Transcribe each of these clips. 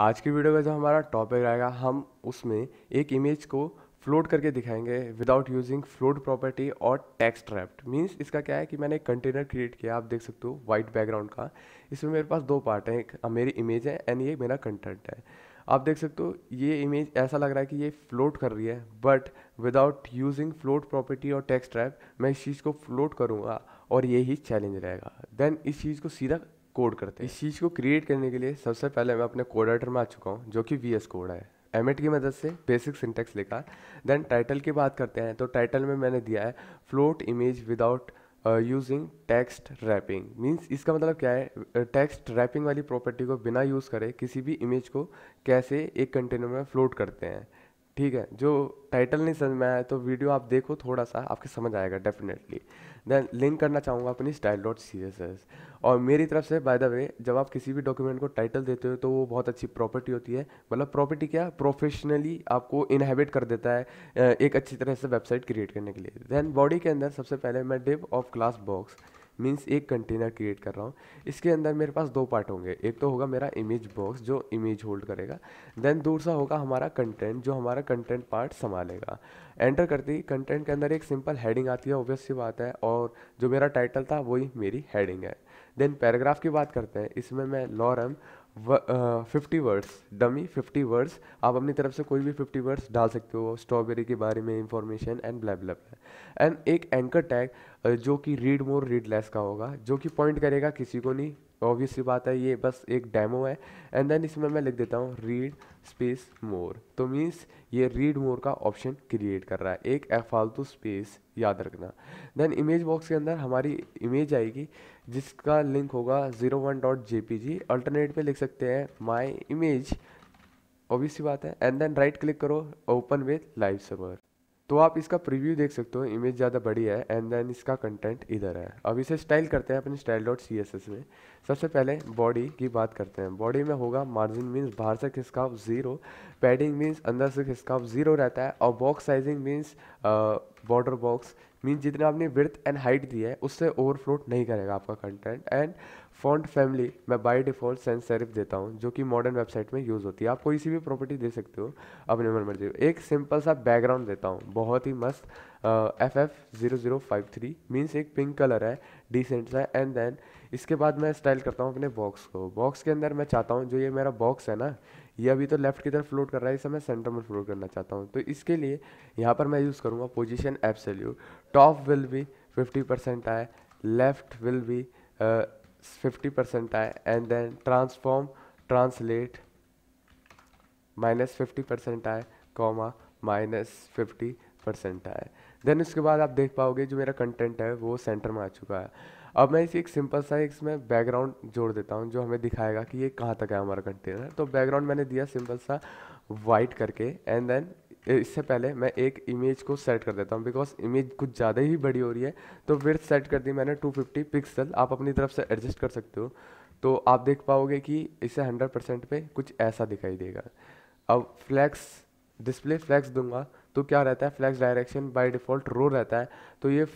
आज की वीडियो का जो हमारा टॉपिक रहेगा हम उसमें एक इमेज को फ्लोट करके दिखाएंगे विदाउट यूजिंग फ्लोट प्रॉपर्टी और टेक्स्ट रैप्ट मीन्स इसका क्या है कि मैंने एक कंटेनर क्रिएट किया आप देख सकते हो वाइट बैकग्राउंड का इसमें मेरे पास दो पार्ट हैं एक मेरी इमेज है एंड ये मेरा कंटेंट है आप देख सकते हो ये इमेज ऐसा लग रहा है कि ये फ्लोट कर रही है but without using float property और टेक्स्ट रैप मैं इस चीज़ को फ्लोट करूँगा और ही चैलेंज रहेगा देन इस चीज़ को सीधा कोड करते हैं इस चीज़ को क्रिएट करने के लिए सबसे पहले मैं अपने कोड एडिटर में आ चुका हूँ जो कि वी एस कोड है एम की मदद से बेसिक सिंटेक्स लिखा देन टाइटल की बात करते हैं तो टाइटल में मैंने दिया है float image without using text wrapping means इसका मतलब क्या है टेक्स्ट uh, रैपिंग वाली प्रॉपर्टी को बिना यूज़ करे किसी भी इमेज को कैसे एक कंटेनर में फ्लोट करते हैं ठीक है जो टाइटल नहीं समझ में आया तो वीडियो आप देखो थोड़ा सा आपके समझ आएगा डेफिनेटली देन लिंक करना चाहूँगा अपनी style dot C S S और मेरी तरफ से बाय द वे जब आप किसी भी डॉक्यूमेंट को टाइटल देते हो तो वो बहुत अच्छी प्रॉपर्टी होती है मतलब प्रॉपर्टी क्या प्रोफेशनली आपको इनहेबिट कर देता है एक अच्छी तरह से वेबसाइट क्रिएट करने के लिए देन बॉडी के अंदर सबसे पहले मैं div of class box means एक कंटेनर क्रिएट कर रहा हूँ इसके अंदर मेरे पास दो पार्ट होंगे एक तो होगा मेरा इमेज बॉक्स जो इमेज होल्ड करेगा देन दूसरा होगा हमारा कंटेंट जो हमारा कंटेंट पार्ट संभालेगा एंटर करते ही कंटेंट के अंदर एक सिंपल हेडिंग आती है ऑब्वियस सी बात है और जो मेरा टाइटल था वही मेरी हेडिंग है देन पैराग्राफ की बात करते हैं इसमें मैं lorem fifty words dummy fifty words आप अपनी तरफ से कोई भी फिफ्टी वर्ड्स डाल सकते हो स्ट्रॉबेरी के बारे में information and blab blab and एक एंकर टैग जो कि रीड मोर रीड लेस का होगा जो कि पॉइंट करेगा किसी को नहीं ऑब्वियस ही बात है ये बस एक डेमो है एंड देन इसमें मैं लिख देता हूँ रीड स्पेस मोर तो मीन्स ये रीड मोर का ऑप्शन क्रिएट कर रहा है एक फालतू स्पेस याद रखना देन इमेज बॉक्स के अंदर हमारी इमेज आएगी जिसका लिंक होगा zero one dot J P G alternate पर लिख सकते हैं माई इमेज ऑब्वियस ही बात है एंड देन राइट क्लिक करो ओपन विथ लाइव सर्वर तो आप इसका प्रीव्यू देख सकते हो इमेज ज़्यादा बड़ी है एंड देन इसका कंटेंट इधर है अब इसे स्टाइल करते हैं अपने style dot C S S में सबसे पहले बॉडी की बात करते हैं बॉडी में होगा मार्जिन मीन्स बाहर से खिसकाव ज़ीरो पैडिंग मीन्स अंदर से खिसकाव ज़ीरो रहता है और box sizing means border box mean जितने आपने विर्थ एंड हाइट दी है उससे ओवरफ्लोट नहीं करेगा आपका कंटेंट एंड फॉन्ट फैमिली मैं बाय डिफ़ॉल्ट सेंस सेरिफ देता हूँ जो कि मॉडर्न वेबसाइट में यूज़ होती है आप कोई सी भी प्रॉपर्टी दे सकते हो अपने मन मर्जी एक सिंपल सा बैकग्राउंड देता हूँ बहुत ही मस्त F F zero zero five three means एक पिंक कलर है डिसेंट सा एंड देन इसके बाद मैं स्टाइल करता हूँ अपने बॉक्स को बॉक्स के अंदर मैं चाहता हूँ जो ये मेरा बॉक्स है ना ये अभी तो लेफ्ट की तरफ फ्लोट कर रहा है इस समय सेंटर में फ्लोट करना चाहता हूँ तो इसके लिए यहाँ पर मैं यूज़ करूँगा position absolute top will be fifty percent आए left will be fifty percent आए and then transform translate minus fifty percent आए कॉमा माइनस फिफ्टी परसेंट आए देन उसके बाद आप देख पाओगे जो मेरा कंटेंट है वो सेंटर में आ चुका है अब मैं इसे एक सिंपल सा इसमें बैकग्राउंड जोड़ देता हूँ जो हमें दिखाएगा कि ये कहाँ तक है हमारा कंटेनर तो बैकग्राउंड मैंने दिया सिंपल सा वाइट करके एंड देन इससे पहले मैं एक इमेज को सेट कर देता हूँ बिकॉज इमेज कुछ ज़्यादा ही बड़ी हो रही है तो विर्थ सेट कर दी मैंने 250 पिक्सल आप अपनी तरफ से एडजस्ट कर सकते हो तो आप देख पाओगे कि इसे 100 परसेंट पर कुछ ऐसा दिखाई देगा अब फ्लैक्स डिस्प्ले फ्लैक्स दूंगा तो क्या रहता है flex direction by default row रहता है तो ये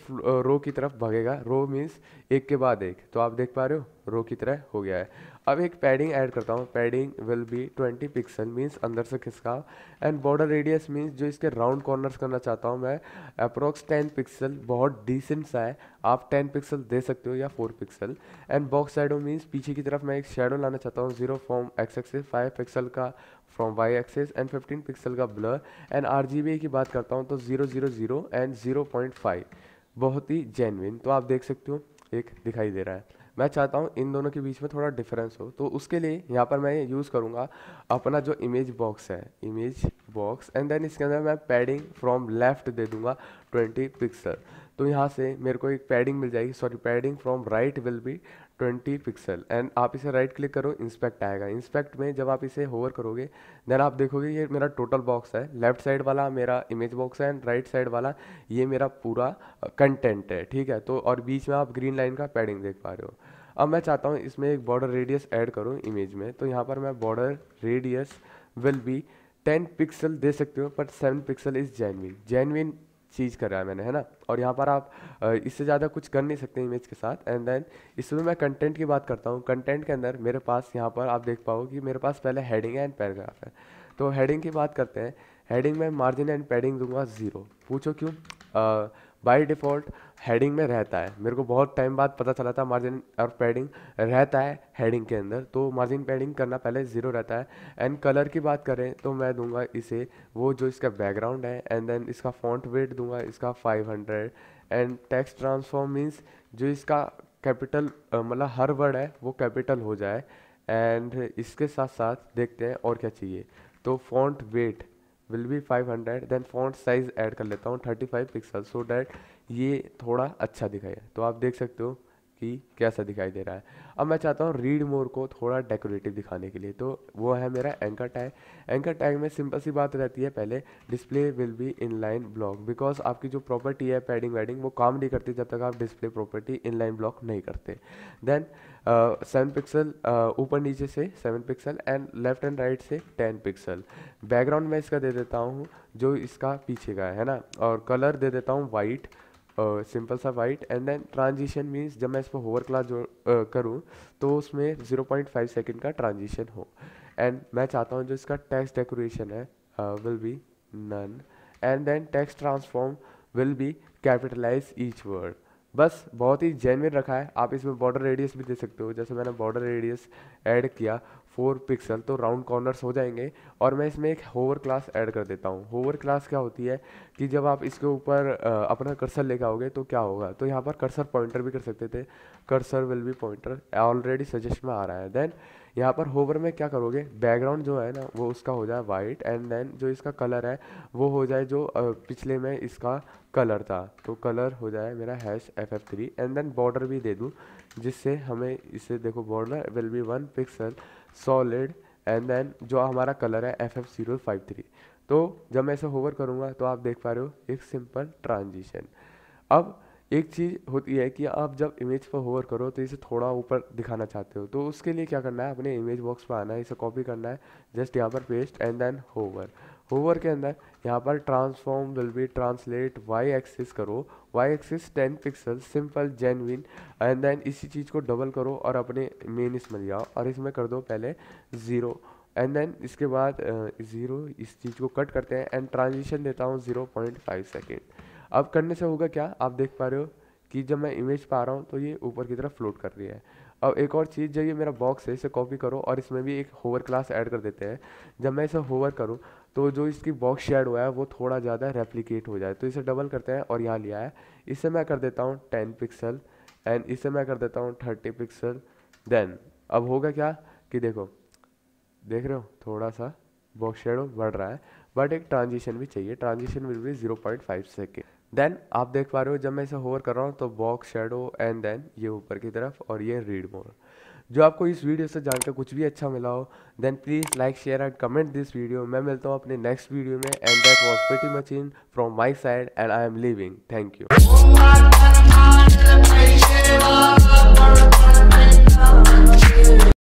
रो की तरफ भागेगा रो मीन्स एक के बाद एक तो आप देख पा रहे हो रो की तरह हो गया है अब एक पैडिंग ऐड करता हूँ padding will be 20 pixel means अंदर से खिसका एंड बॉर्डर रेडियस मींस जो इसके राउंड कॉर्नर्स करना चाहता हूँ मैं अप्रोक्स 10 पिक्सल बहुत डिसेंट सा है आप 10 पिक्सल दे सकते हो या 4 pixel and box shadow means पीछे की तरफ मैं एक शेडो लाना चाहता हूँ zero from X axis five pixel का from Y axis and fifteen pixel का ब्लर एंड आर की बात करता हूँ तो zero zero zero and zero point five बहुत ही जेनविन तो आप देख सकते हो एक दिखाई दे रहा है मैं चाहता हूँ इन दोनों के बीच में थोड़ा डिफरेंस हो तो उसके लिए यहाँ पर मैं यूज़ करूँगा अपना जो इमेज बॉक्स है इमेज बॉक्स एंड देन इसके अंदर मैं पैडिंग फ्रॉम लेफ्ट दे दूँगा ट्वेंटी पिक्सल तो यहाँ से मेरे को एक पैडिंग मिल जाएगी sorry padding from right will be twenty pixel and आप इसे राइट क्लिक करो इंस्पेक्ट आएगा इंस्पेक्ट में जब आप इसे होवर करोगे देन आप देखोगे ये मेरा टोटल बॉक्स है लेफ्ट साइड वाला मेरा इमेज बॉक्स है एंड राइट साइड वाला ये मेरा पूरा कंटेंट है ठीक है तो और बीच में आप ग्रीन लाइन का पैडिंग देख पा रहे हो अब मैं चाहता हूँ इसमें एक बॉर्डर रेडियस ऐड करूँ इमेज में तो यहाँ पर मैं border radius will be ten pixel दे सकते हो but seven pixel is genuine genuine चीज़ करा है मैंने है ना और यहाँ पर आप इससे ज़्यादा कुछ कर नहीं सकते इमेज के साथ एंड देन इसमें मैं कंटेंट की बात करता हूँ कंटेंट के अंदर मेरे पास यहाँ पर आप देख पाओ कि मेरे पास पहले हेडिंग है एंड पैराग्राफ है तो हेडिंग की बात करते हैं हेडिंग में मार्जिन एंड पैडिंग दूंगा ज़ीरो पूछो क्यों बाई डिफ़ॉल्ट हेडिंग में रहता है मेरे को बहुत टाइम बाद पता चला था मार्जिन और पैडिंग रहता है हेडिंग के अंदर तो मार्जिन पैडिंग करना पहले ज़ीरो रहता है एंड कलर की बात करें तो मैं दूंगा इसे वो जो इसका बैकग्राउंड है एंड देन इसका फॉन्ट वेट दूंगा इसका 500 एंड टेक्स ट्रांसफॉर्म मीन्स जो इसका कैपिटल मतलब हर वर्ड है वो कैपिटल हो जाए एंड इसके साथ साथ देखते हैं और क्या चाहिए तो font weight will be 500 then font size add कर लेता हूँ 35 पिक्सल सो डैट ये थोड़ा अच्छा दिखाई तो आप देख सकते हो कि कैसा दिखाई दे रहा है अब मैं चाहता हूँ रीड मोर को थोड़ा डेकोरेटिव दिखाने के लिए तो वो है मेरा एंकर टैग एंकर टैग में सिंपल सी बात रहती है पहले display will be inline block because आपकी जो प्रॉपर्टी है पैडिंग वैडिंग वो काम नहीं करती जब तक आप display property inline block नहीं करते देन सेवन पिक्सल ऊपर नीचे से seven pixel and left and right से टेन पिक्सल बैकग्राउंड मैं इसका दे देता हूँ जो इसका पीछे का है ना और कलर दे देता हूँ वाइट सिंपल सा white and then transition means जब मैं इस पर होवर क्लास जो करूँ तो उसमें 0.5 सेकेंड का ट्रांजिशन हो एंड मैं चाहता हूँ जो इसका टेक्स्ट डेकोरेशन है will be none and then text transform will be capitalise each word बस बहुत ही जेनविन रखा है आप इसमें बॉर्डर रेडियस भी दे सकते हो जैसे मैंने बॉर्डर रेडियस ऐड किया फोर पिक्सल तो राउंड कॉर्नर्स हो जाएंगे और मैं इसमें एक होवर क्लास ऐड कर देता हूँ होवर क्लास क्या होती है कि जब आप इसके ऊपर अपना कर्सर लेकर आओगे तो क्या होगा तो यहाँ पर कर्सर पॉइंटर भी कर सकते थे cursor will be pointer already suggest में आ रहा है देन यहाँ पर होवर में क्या करोगे बैकग्राउंड जो है ना वो उसका हो जाए वाइट एंड देन जो इसका कलर है वो हो जाए जो पिछले में इसका कलर था तो कलर हो जाए मेरा hash F F three and then border भी दे दूँ जिससे हमें इसे देखो border will be one pixel solid and then जो हमारा कलर है F F zero five three तो जब मैं इसे होवर करूँगा तो आप देख पा रहे हो एक सिंपल ट्रांजिशन अब एक चीज़ होती है कि आप जब इमेज पर होवर करो तो इसे थोड़ा ऊपर दिखाना चाहते हो तो उसके लिए क्या करना है अपने इमेज बॉक्स पर आना है इसे कॉपी करना है जस्ट यहाँ पर paste and then hover hover के अंदर यहाँ पर transform will be translate Y axis करो Y axis ten pixel simple genuine and then इसी चीज़ को डबल करो और अपने मेन इसमें ले आओ और इसमें कर दो पहले ज़ीरो एंड देन इसके बाद ज़ीरो इस चीज़ को कट करते हैं एंड ट्रांजिशन देता हूँ ज़ीरो पॉइंट फाइव सेकेंड अब करने से होगा क्या आप देख पा रहे हो कि जब मैं इमेज पा रहा हूँ तो ये ऊपर की तरफ फ्लोट कर रही है अब एक और चीज़ जो ये मेरा बॉक्स है इसे कॉपी करो और इसमें भी एक होवर क्लास ऐड कर देते हैं जब मैं इसे होवर करूँ तो जो इसकी बॉक्स शेड हुआ है वो थोड़ा ज़्यादा रेप्लीकेट हो जाए तो इसे डबल करते हैं और यहाँ लिया है इसे मैं कर देता हूँ टेन पिक्सल एंड इसे मैं कर देता हूँ थर्टी पिक्सल देन अब होगा क्या कि देखो देख रहे हो थोड़ा सा बॉक्स शेडो बढ़ रहा है बट एक ट्रांजिशन भी चाहिए transition will be zero point five second then आप देख पा रहे हो जब मैं इसे होवर कर रहा हूँ तो बॉक्स शेडो एंड देन ये ऊपर की तरफ और ये रीड मोर जो आपको इस वीडियो से जानकर कुछ भी अच्छा मिला हो then please like share and comment this video मैं मिलता हूँ अपने नेक्स्ट वीडियो में and that was pretty much in from my side and I am leaving thank you